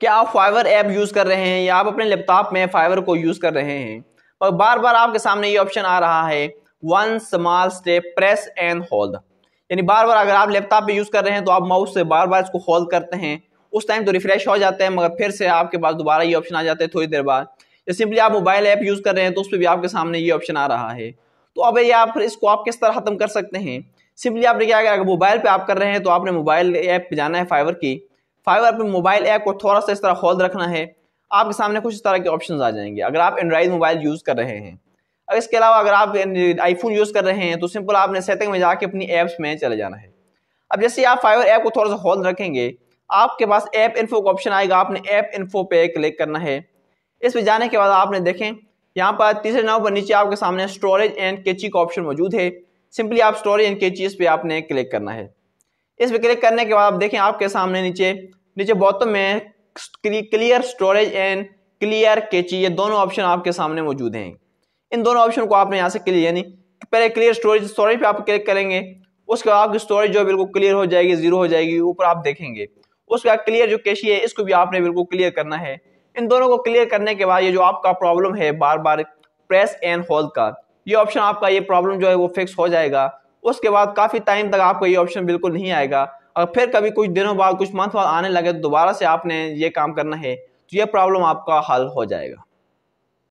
कि आप fibre app use कर रहे हैं या आप अपने लैपटॉप में फाइवर को यूज़ कर रहे हैं और बार बार आपके सामने ये ऑप्शन आ रहा है one small step press and hold यानी बार बार अगर आप लैपटॉप पे यूज़ कर रहे हैं तो आप माउस से बार बार इसको होल्ड करते हैं उस टाइम तो रिफ्रेश हो जाता है मगर फिर से आपके पास दोबारा ये ऑप्शन आ जाता है थोड़ी देर बाद या सिंपली आप मोबाइल ऐप यूज़ कर रहे हैं तो उस पर भी आपके सामने ये ऑप्शन आ रहा है तो अब ये आप इसको आप किस तरह ख़त्म कर सकते हैं सिंपली आपने क्या अगर मोबाइल पर आप कर रहे हैं तो आपने मोबाइल ऐप पर जाना है फाइवर की फाइवर पर मोबाइल ऐप को थोड़ा सा इस तरह होल्ड रखना है आपके सामने कुछ इस तरह के ऑप्शन आ जाएंगे अगर आप एंड्राइड मोबाइल यूज़ कर रहे हैं अगर इसके अलावा अगर आप आईफोन यूज़ कर रहे हैं तो सिंपल आपने सेटिंग में जाके अपनी ऐप्स में चले जाना है अब जैसे आप फाइवर ऐप को थोड़ा सा होल्ड रखेंगे आपके पास ऐप इन्फो का ऑप्शन आएगा आपने ऐप इन्फो पे क्लिक करना है इस पर जाने के बाद आपने देखें यहाँ पर तीसरे नाव पर नीचे आपके सामने स्टोरेज एंड केची का ऑप्शन मौजूद है सिंपली आप स्टोरेज एंड केची इस पर आपने क्लिक करना है इस पर क्लिक करने के बाद आप देखें आपके सामने नीचे नीचे बॉटम में clear storage and clear cache ये दोनों ऑप्शन आपके सामने मौजूद हैं इन दोनों ऑप्शन को आपने यहाँ से क्लियर यानी पहले क्लियर स्टोरेज स्टोरेज पे आप क्लिक करेंगे उसके बाद आपकी स्टोरेज जो बिल्कुल क्लियर हो जाएगी जीरो हो जाएगी ऊपर आप देखेंगे उसके बाद क्लियर जो कैशी है इसको भी आपने बिल्कुल क्लियर करना है इन दोनों को क्लियर करने के बाद ये जो आपका प्रॉब्लम है बार बार प्रेस एंड होल्ड का ये ऑप्शन आपका ये प्रॉब्लम जो है वो फिक्स हो जाएगा उसके बाद काफ़ी टाइम तक आपको ये ऑप्शन बिल्कुल नहीं आएगा और फिर कभी कुछ दिनों बाद कुछ मंथ बाद आने लगे तो दोबारा से आपने ये काम करना है तो ये प्रॉब्लम आपका हल हो जाएगा